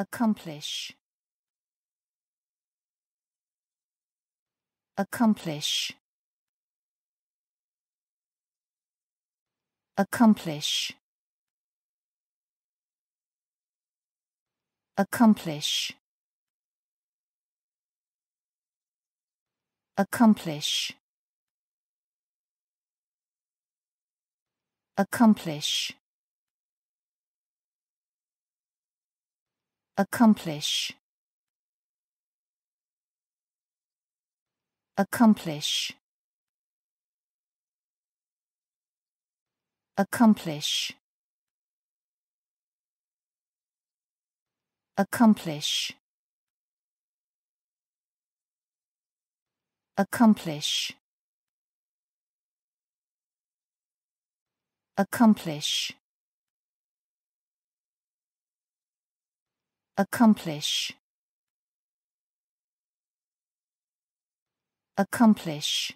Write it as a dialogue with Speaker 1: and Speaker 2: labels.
Speaker 1: Accomplish. Accomplish. Accomplish. Accomplish. Accomplish. Accomplish. accomplish accomplish accomplish accomplish accomplish accomplish accomplish accomplish